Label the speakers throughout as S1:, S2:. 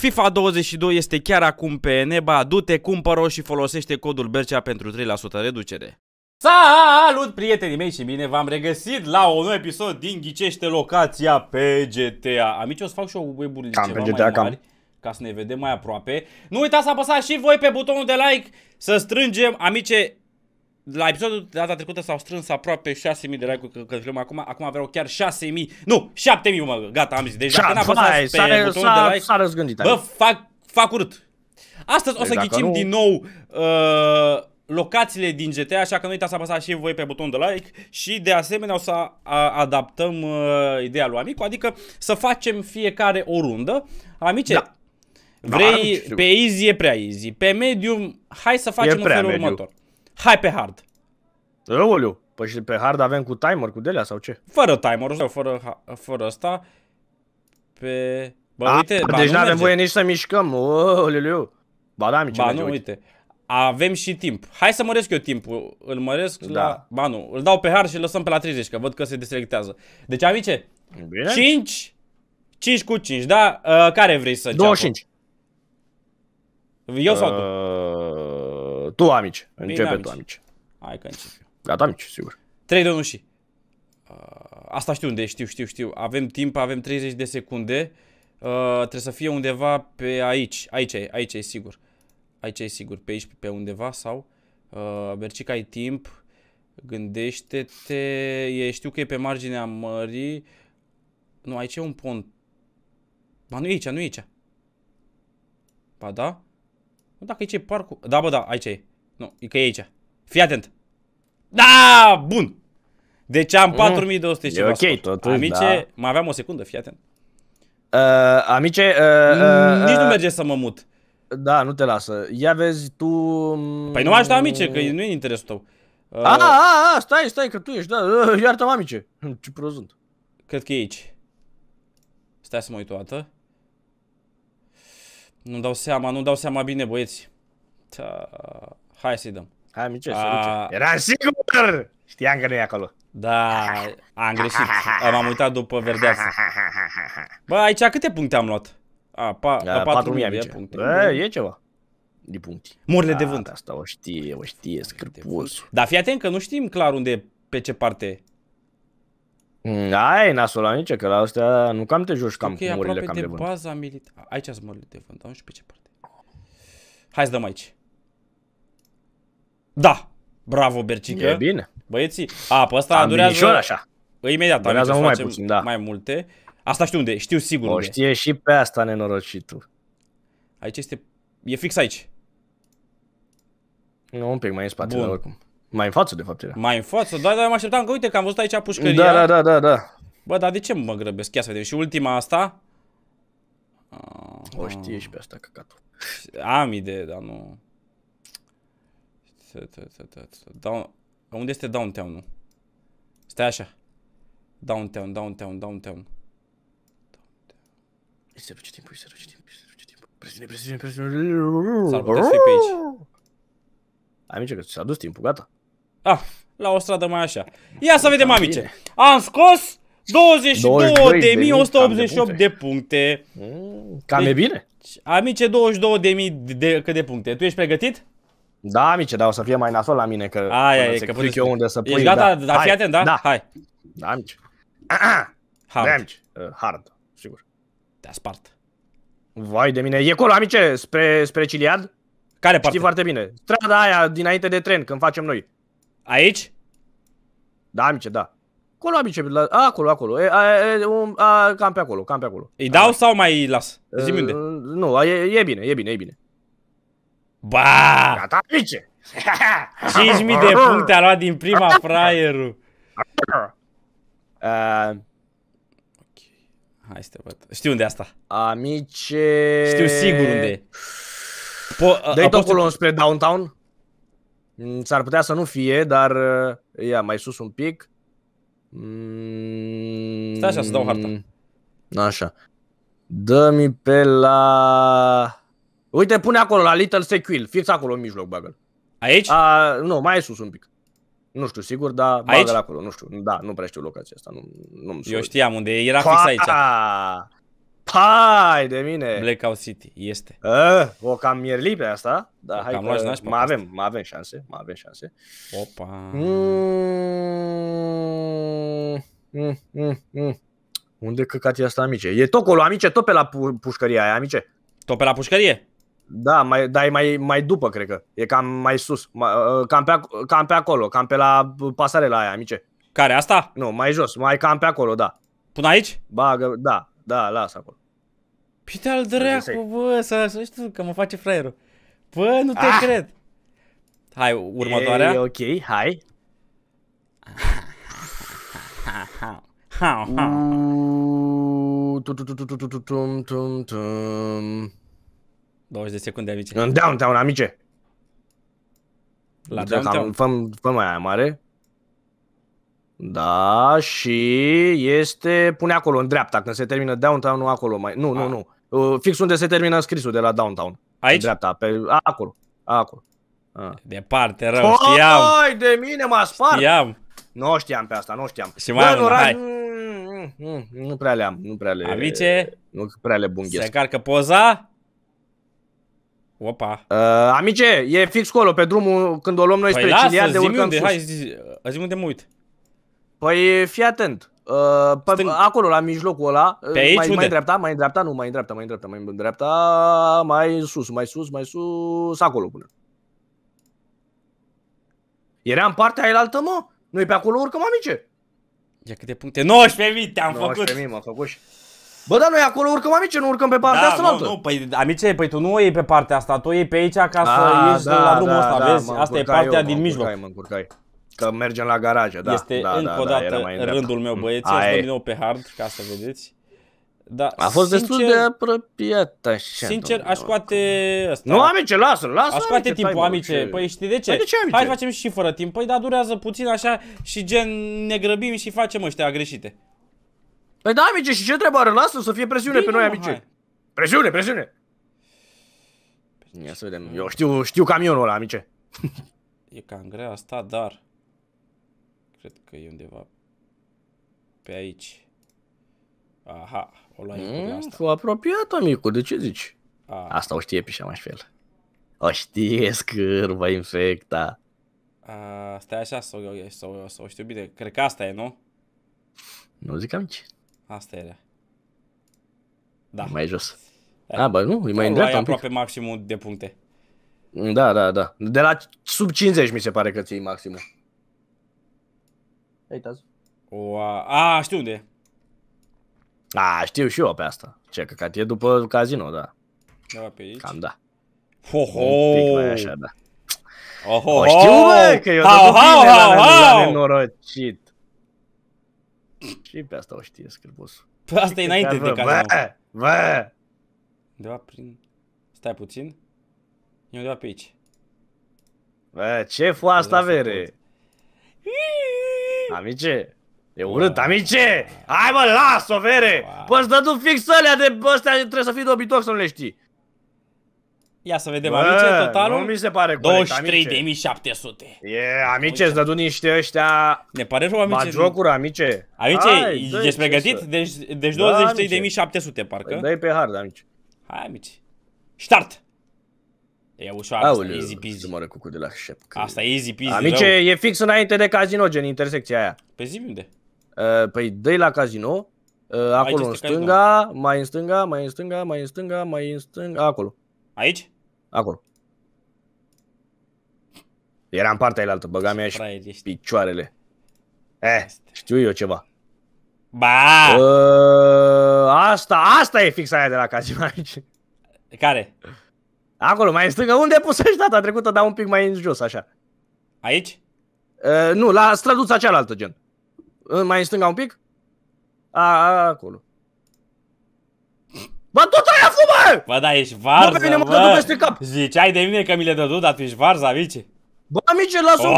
S1: FIFA 22 este chiar acum pe Eneba, du-te, cumpără și folosește codul Bercea pentru 3% reducere. Salut prietenii mei și bine v-am regăsit la un nou episod din Ghicește locația pe GTA. Amici, o să fac și o web ceva pe GTA, mai cam. mari ca să ne vedem mai aproape. Nu uitați să apăsați și voi pe butonul de like să strângem, amice, la episodul de data trecută s-au strâns aproape 6.000 de like-uri că, că filmăm acum, acum aveau chiar 6.000, nu, 7.000 mă, gata, am zis, deci dacă n-a apăsat pe butonul de like, s-a răzgândit, bă, fac, fac urât. Astăzi deci o păi să ghicim nu... din nou uh, locațiile din GTA, așa că nu uitați să apăsați și voi pe butonul de like și de asemenea o să adaptăm uh, ideea lui Amicu, adică să facem fiecare o rundă. Amice, da.
S2: da vrei da, pe easy
S1: e prea easy, pe medium hai să facem în felul mediu. următor.
S2: Hai pe hard. Răuliu, păi și pe hard avem cu timer, cu delea sau ce?
S1: Fără timer, sau fără, fără asta. Pe... Bă, A, uite, ba, deci nu avem voie nici să mișcăm, Oliu. Ba da, mici, ba, merge, nu, uite. uite. Avem și timp. Hai să măresc eu timpul. Îl măresc da. la... Ba nu, îl dau pe hard și îl lăsăm pe la 30, că văd că se deselectează. Deci, amice, Bine. 5... 5 cu 5, da? Uh, care vrei să 25.
S2: Ceapă? Eu sau uh... tu? Tu, amici. Începe Bine, tu, amici.
S1: Hai că încep Gata, amici, sigur. 3, 2, 1 și. Uh, asta știu unde, știu, știu, știu. Avem timp, avem 30 de secunde. Uh, trebuie să fie undeva pe aici. Aici e, aici e sigur. Aici e sigur, pe aici, pe undeva sau... Uh, că ai timp. Gândește-te. E, știu că e pe marginea mării. Nu, aici e un pont. Ba nu e aici, nu e aici. Ba da? Nu, dacă aici e parcul. Da, bă, da, aici e. Nu, e că e aici. Fii atent. Da, bun. Deci am 4200 mm, ceva. ok, totuși, Amice, da. mai aveam o secundă, fii atent. Uh, amice, uh, mm, uh, Nici nu uh, merge să mă mut. Da, nu te lasă. Ia vezi, tu... Mm, păi nu mă ajută, da, amice, că nu e interesul tău. a, uh,
S2: a, a, stai, stai, că
S1: tu ești, da, uh, iartă-mă, amice. Ce prozunt. Cred că e aici. Stai să mă uit o dată. Nu-mi dau seama, nu-mi dau seama bine, băieți. Hai să-i dăm. Hai, mice, A... Era sigur! Știam că nu e acolo. Da, am greșit. M-am uitat după verdeață. Bă, aici câte puncte am luat? A, pa, da, de puncte. Bă, e ceva.
S2: De puncte. Murile da, de vânt. Da, asta o știe, o știe, scârpusul.
S1: Dar fii atent că nu știm clar unde, pe ce parte
S2: mm, ai, nasul la nici, că la astea nu cam te joci cam okay, cu murile cam de, de vânt.
S1: baza militară. Aici sunt murile de vânt, dar nu știu pe ce parte. Hai să dăm aici. Da. Bravo, Bercică. E bine. Băieții, a, pe ăsta Am durează... așa. Imediat, durează mai puțin, da. Mai multe. Asta știu unde, știu sigur o, unde. știe
S2: și pe asta nenorocitul.
S1: Aici este, e fix aici. Nu, un pic mai în spate, dar
S2: oricum. Mai în față, de fapt, era.
S1: Mai în față, da, dar mă așteptam că uite că am văzut aici pușcăria. Da, da, da, da, da. Bă, dar de ce mă grăbesc? Ia să vedem. Și ultima asta. O știe și pe asta, căcatul. Am idee, dar nu... Down... Unde este downtown-ul? Stai așa. Downtown, downtown, downtown. Îi se ruge timpul, îi se ruge timpul, îi se ruge timpul. Presiune, presiune, presiune. S-ar putea să fie pe aici. Ai mică că s-a dus timpul, gata. Ah, la o stradă mai așa. Ia să vedem, amice. Am scos 22.188 de puncte. Mm, cam e bine. Deci, amice, 22.000 de, de, de puncte. Tu ești pregătit? Da, amice, dar o să fie
S2: mai nasol la mine, că Aia, e, că eu unde să pui. Ești gata? Da, da fii atent, da? da? Hai. Da, ah. Hard. Da, Uh, Hard, sigur. Te-a spart. Vai de mine. E acolo, amice, spre, spre Ciliad? Care parte? Știi foarte bine. Strada aia dinainte de tren, când facem noi. Aici? Da, amice, da. Acolo, amice, la, acolo, acolo. E, a, e, un, a, cam pe acolo, cam pe acolo.
S1: Îi dau a, sau mai las? Zi uh, unde.
S2: Nu, e, e bine, e bine, e bine. Ba! Gata, pice!
S1: 5.000 de puncte a luat din prima fraierul. Uh, Hai să te văd. Știu unde e asta. Amice... Știu sigur unde e. Po- dă
S2: spre downtown. Mm, s-ar putea să nu fie, dar... Uh, ia, mai sus un pic. Mm, Stai așa să dau harta. Așa. Dă-mi pe la... Uite, pune acolo la Little Sequil, fix acolo în mijloc, bagă Aici? A, nu, mai sus un pic. Nu știu sigur, dar bagă acolo, nu știu. Da, nu prea știu locația asta, nu,
S1: nu Eu știam unde e, era fix aici.
S2: Hai de mine!
S1: Blackout City, este.
S2: A, o cam mierli pe asta, da, hai cam că mai avem, mai avem șanse, mai avem șanse. Opa! Mm, mm, mm, mm. Unde căcat e asta, amice? E tot acolo, amice, tot pe la pu pușcăria aia, amice. Tot pe la pușcărie? Da, mai, dar e mai, mai după, cred că. E cam mai sus. cam, pe, cam pe acolo, cam pe la pasarela aia, amice. Care, asta? Nu, mai jos, mai cam pe acolo, da. Până aici? Bagă, da, da, lasă acolo.
S1: Pite al dracu, bă, să, să nu știu că mă face fraierul. Bă, nu te ah! cred.
S2: Hai, următoarea. E, ok, hai. Ha, ha,
S1: ha. Ha, ha. 20 de secunde, amice. În downtown, amice! La Dacă downtown?
S2: Făm, fă mai mare. Da, și este... Pune acolo, în dreapta, când se termină downtown, nu acolo mai... Nu, A. nu, ah. nu. Uh, fix unde se termină scrisul de la downtown. Aici? În dreapta, pe... acolo. acolo. A. Departe, rău, oh, știam. Oi, de mine m-a spart. Știam. Nu știam pe asta, nu știam. Și mai Bă, hai. Nu, mm, mm, mm, nu prea le am, nu prea le... Amice? Nu prea le bunghesc. Se încarcă poza? Opa. Uh, amice, e fix colo, pe drumul când o luăm noi păi spre Cilian de urcăm unde, sus. Hai, zi, zi unde mă uit. Păi fii atent. Uh, pe, Stâng... Acolo, la mijlocul ăla. Pe uh, aici, mai, unde? mai dreapta, mai dreapta, nu, mai dreapta, mai dreapta, mai dreapta, mai sus, mai sus, mai sus, acolo până. Era în partea ailaltă, mă. Noi pe acolo urcăm, amice. Ia câte puncte? 19.000 te-am făcut! 19.000 m-am făcut
S1: Bă, dar noi acolo urcăm, amice, nu urcăm pe partea da, asta nu, nu, păi, amice, păi tu nu o iei pe partea asta, tu o iei pe aici ca să A, ieși da, la drumul da, ăsta, da, vezi? Asta e partea eu, din mijloc.
S2: Mă încurcai. Că mergem la garaj, da. Este da, încă da, o da, dată da, rândul meu, băieți, aș din
S1: nou pe hard, ca să vedeți. Da, a fost sincer, destul de apropiat așa. Sincer, aș scoate Nu, amice, lasă lasă Aș scoate amice, timpul, amice. Ce... Păi știi de ce? Păi de ce amice? Hai facem și fără timp. Păi da, durează puțin așa și gen ne grăbim și facem ăștia greșite. Păi da, amice, și ce are? Lasă să fie presiune Bine, pe noi, amice. Presiune, presiune.
S2: Ia să vedem. Eu știu, știu camionul ăla, amice.
S1: E cam grea asta, dar... Cred că e undeva pe aici. Aha, o luai mm, cu
S2: asta. Cu apropiat, amicu, de ce zici? A. Asta o știe pișa mai fel. O știe scârba infecta.
S1: A, stai așa, să o, să, o, să o știu bine. Cred că asta e, nu?
S2: Nu zic amici.
S1: Asta era. Da.
S2: Mai jos. Da. A, ah, bă, nu, e mai în dreapta. aproape
S1: pic. maximul de puncte.
S2: Da, da, da. De la sub 50 mi se pare că ții maximul.
S1: Uitați. Wow. A, știu unde
S2: A, știu și eu pe asta. Ce, căcat e după casino, da. Da, pe aici. Cam da. Ho, ho. Un pic mai așa, da. Oh, ho, ho. O știu, bă, că eu ho, ho, ho, ho, ho, ho. ha, și pe asta o știe scârbosul. Pe păi asta e înainte de cazul. Bă,
S1: Undeva prin... Stai puțin. E undeva pe aici. Bă, ce
S2: fu asta vere? Amice, e urât, wow. amice! Hai mă, las-o, vere! Wow. Păi-ți dă tu fix alea de ăstea, trebuie să fii dobitoc să nu le știi.
S1: Ia să vedem, Bă, amice, totalul. Nu mi se pare corect, 23.700.
S2: E, amice, îți dădu niște ăștia... Ne pare rău, amice. Bagiocuri, amice. Amice, Hai, ești pregătit? Să... Deci, deci da, 23.700, parcă. Dai păi pe hard, amice. Hai, amice. Start! E ușoară Aoleu, asta, easy peasy. Mă cu de la șep. Că... Asta e easy peasy, Amice, rău. e fix înainte de gen intersecția aia. Pe păi zi unde? Uh, păi dă la casino, uh, acolo în stânga, mai în stânga, mai în stânga, mai în stânga, mai în stânga, acolo. Aici? Acolo. Era în partea altă, băga mea și ești. picioarele. Eh, știu eu ceva. Ba! Uh, asta, asta e fix aia de la Cazimarici. Care? Acolo, mai în stângă. Unde pus data trecută, dar un pic mai în jos, așa. Aici? Uh, nu, la străduța cealaltă, gen. Uh, mai în stânga un pic?
S1: a acolo. Bă, tot ai acum, bă! Bă, da, ești varză, bă! Pe mine mă dă peste cap! Ziceai de mine că mi le dădu, dar tu ești varză, amici! Bă, amici, las-o!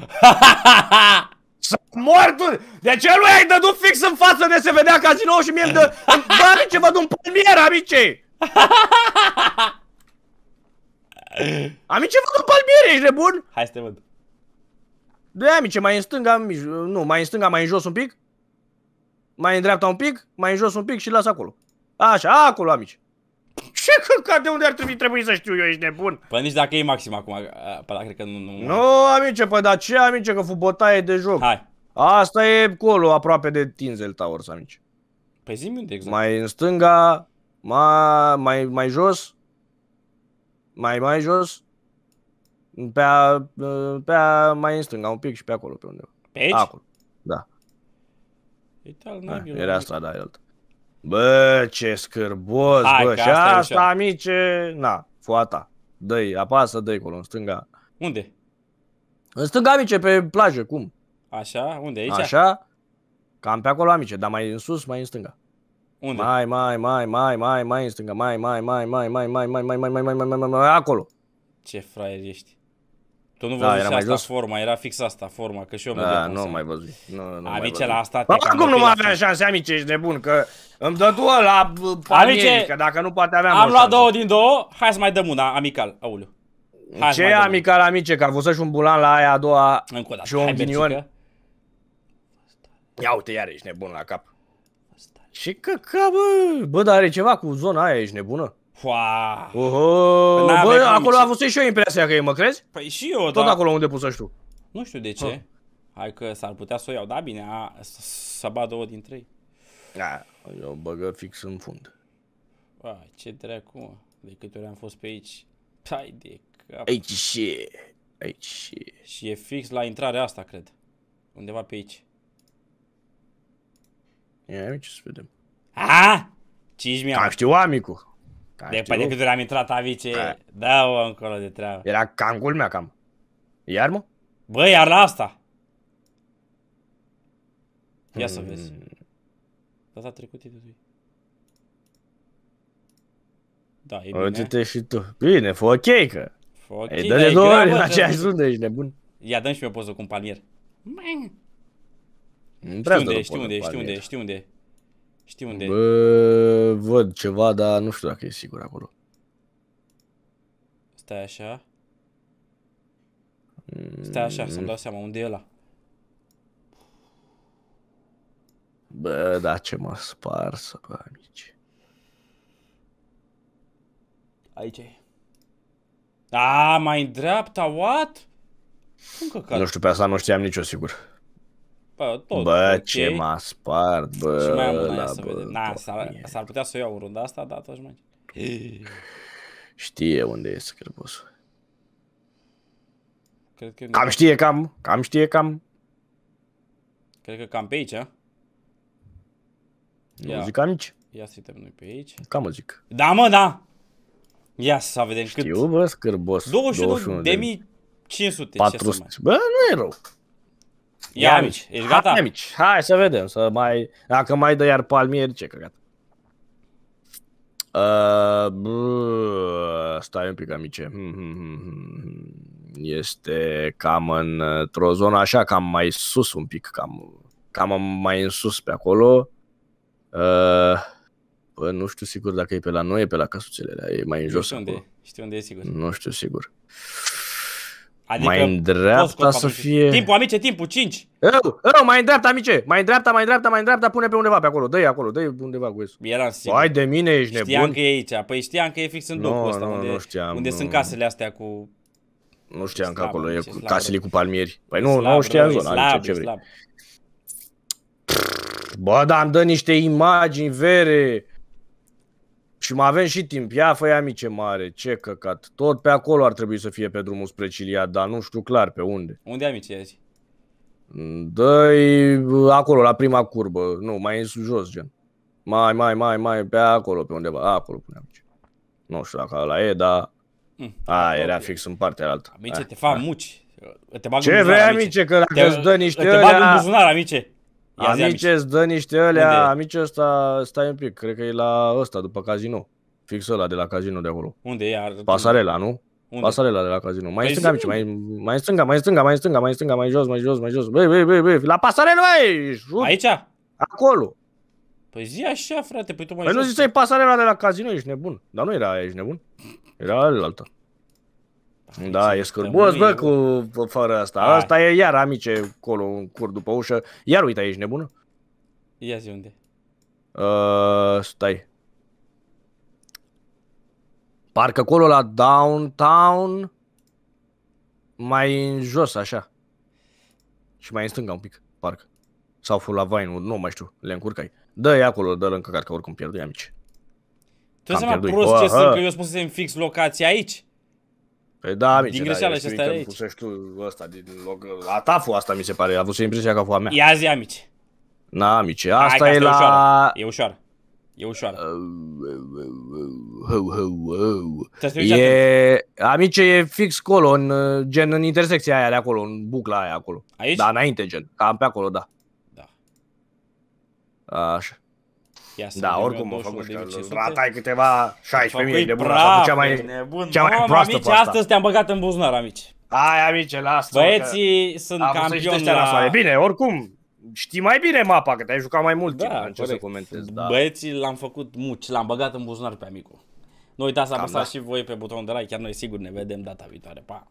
S1: Să mor tu!
S2: De ce nu ai dădu fix în față de se vedea cazinou și mie îmi dă... Bă, amice, văd un palmier, amice! Amice, văd un palmier, ești nebun? Hai să te văd. Da, amice, mai în stânga, nu, mai în stânga, mai în jos un pic mai în dreapta un pic, mai în jos un pic și las acolo. Așa, acolo,
S1: amici. Ce că de unde ar trebui, trebui să știu eu, ești nebun? Păi nici dacă e maxim acum, pe păi da, cred că nu... Nu,
S2: nu amice, păi da ce amice, că fu bătaie de joc. Hai. Asta e acolo, aproape de Tinzel Towers, amici. Păi zi unde exact. Mai în stânga, mai, mai, mai jos, mai mai jos, pe a, pe a mai în stânga un pic și pe acolo, pe undeva. Pe aici? Acolo.
S1: Ah, era asta,
S2: da, el. Bă, ce scârbos, Hai, bă, și asta, asta mice, na, foata. Dă-i, apasă, dă-i acolo, în stânga. Unde? În stânga, amice, pe plajă, cum?
S1: Așa, unde, aici? Așa,
S2: cam pe acolo, amice, dar mai în sus, mai în stânga. Unde? Mai, mai, mai, mai, mai, mai în stânga, mai, mai, mai, mai, mai, mai, mai, mai, mai, mai, mai, mai, mai, mai, mai, acolo.
S1: Ce mai, m tu nu da, văzuse asta jos? forma, era fix asta forma, că și eu mă Da, nu mai văzut. Nu, nu amice, la asta te Bă, cum nu mai avea șanse, amice, ești nebun, că îmi dă tu ăla amice, că dacă nu poate avea Am luat două din două, hai să mai dăm una, amical, auliu. Hai Ce amical,
S2: amice, că a văzut și un bulan la aia a doua Încă o dată. și un ghinion. Ia uite, iar ești nebun la cap. Ce că bă! Bă, dar are ceva cu zona aia, ești nebună?
S1: Hoa.
S2: Oho, bă, acolo a fost și eu impresia că e, mă crezi?
S1: Păi și eu, Tot da. acolo unde pus tu. Nu știu de ce. Ha. Hai că s-ar putea să o iau, da bine, a, să bat două din trei.
S2: Da, eu băgă fix în fund.
S1: Ba, ce dracu, mă. De câte ori am fost pe aici. Hai de cap. Aici și Aici și Și e fix la intrarea asta, cred. Undeva pe aici. Ia, aici să
S2: vedem. A? 5 mi-am. știu amicu. De, pe păi de câte ori
S1: am intrat avice, da-o încolo de treabă. Era cam culmea cam. Iar mă? Bă, iar la asta. Ia hmm. să vezi. Data trecută de zi. Da, e bine. Uite-te
S2: și tu. Bine, fă ok că. Fă ok, Ei, dă de două ori în aceeași zonă, ești nebun.
S1: Ia, dă-mi și mie o poză cu un palier.
S2: Știu unde, știu unde, știu unde,
S1: știu unde. Știi unde Bă,
S2: e? Văd ceva, dar nu știu dacă e sigur acolo.
S1: Stai așa.
S2: Mm. Stai așa, mm. să-mi dau
S1: seama unde e ăla. Bă, da ce m-a spars, bă, amici. Aici e. A, mai dreapta, what? Cum Nu
S2: știu, pe asta nu știam nicio sigur.
S1: Bă, tot, bă
S2: okay. ce m-a spart, bă. Și mai am una să bă, vedem.
S1: Na, s-ar, putea să o iau runda asta, dar atunci mai...
S2: Știe unde este scârbosul.
S1: Cred că... Cam știe
S2: cam, cam știe cam.
S1: Cred că cam pe aici, a? Nu ia. zic cam nici. Ia să i noi pe aici. Cam o zic. Da, mă, da! Ia să vedem Știu, cât. Știu, bă, scârbos. 21.500. 400. Bă, nu e rău. Ia, Ia mici, ești gata? Hai mici,
S2: hai să vedem, să mai... Dacă mai dă iar palmieri, ce căcat. Uh, bă, stai un pic, amice. Hmm, hmm, hmm, este cam într-o zonă așa, cam mai sus un pic, cam, cam mai în sus pe acolo. Uh, bă, nu știu sigur dacă e pe la noi, e pe la căsuțele, e mai în jos. Știu unde, acolo. știu unde e sigur. Nu știu sigur. Adică mai în dreapta să fie... Timpul, amice, timpul, 5! Eu, eu, mai în dreapta, amice! Mai în dreapta, mai în dreapta, mai în dreapta, pune pe undeva pe acolo, dă-i acolo, dă-i undeva cu
S1: Era sigur. Hai de mine, ești nebun. Știam că e aici, păi știam că e fix în no, locul ăsta, no, unde, nu știam, unde nu. sunt casele astea cu... Nu
S2: știam slab, că acolo e cu casele cu palmieri. Păi nu, nu știam zona, slab, amice, ce vrei. Slab. Bă, dar îmi dă niște imagini vere. Și mai avem și timp. Ia, fă mice mare, ce căcat. Tot pe acolo ar trebui să fie pe drumul spre Cilia, dar nu știu clar pe unde.
S1: Unde mici azi?
S2: Mm, dă uh, acolo, la prima curbă. Nu, mai în jos, gen. Mai, mai, mai, mai, pe acolo, pe undeva. Acolo pune amice. Nu știu dacă la e, dar... Mm, A, era okay. fix în partea alta. Amice, te fac ah. muci.
S1: Te bag ce vrei, amice, că dacă te, îți dă niște... Te bag în buzunar, amice. Ia amice, îți dă niște alea,
S2: amice ăsta, stai un pic, cred că e la ăsta, după casino. Fix ăla de la casino de acolo. Unde e? Ar... Pasarela, nu? Unde? Pasarela de la casino. Mai păi stânga, mici, mai, mai în stânga, mai în stânga, mai în stânga, mai în stânga, mai jos, mai jos, mai jos. Băi, băi, băi, băi, la pasarela! băi! Aici? Acolo.
S1: Păi zi așa, frate, păi tu mai Păi nu ziceai
S2: pasarela de la casino, ești nebun. Dar nu era aia, ești nebun. Era altă. Da, e scârbos, bă, cu fără asta. Asta e iar amice, colo, un cur după ușă. Iar uite, aici, nebună? Ia zi unde. Uh, stai. Parcă acolo la downtown, mai în jos, așa. Și mai în stânga un pic, parcă. Sau la Vinewood, nu mai știu, le încurcai. Dă-i acolo, dă-l în că oricum pierdui, amici. Tu seama prost ce sunt, că eu
S1: să fix locația aici?
S2: Păi da, amice, din greșeală da, și asta aici.
S1: Pusești tu ăsta din loc.
S2: Ataful asta mi se pare, a avut impresia că a fost a mea. Ia zi, amice. Na, amice, asta, Hai, e la... Ușoară. E ușoară. E ușoară. Uh, uh, uh, e... Amice, e fix colo, în, gen în intersecția aia de acolo, în bucla aia acolo. Aici? Da, înainte, gen. Cam pe acolo, da. Da. Așa
S1: da, oricum am făcut ratai câteva 16.000 de bun, a cea mai, nebun. cea mai Mamă, proastă amici, astăzi te-am băgat în buzunar, amici. Ai, amice, lasă Băieții sunt campioni la... Nasoare.
S2: Bine, oricum, știi mai bine mapa, că te-ai jucat mai mult da, timp, ce să comentez. Da. Băieții
S1: l-am făcut muci, l-am băgat în buzunar pe amicul. Nu uitați să apăsați da. și voi pe butonul de like, chiar noi sigur ne vedem data viitoare. Pa!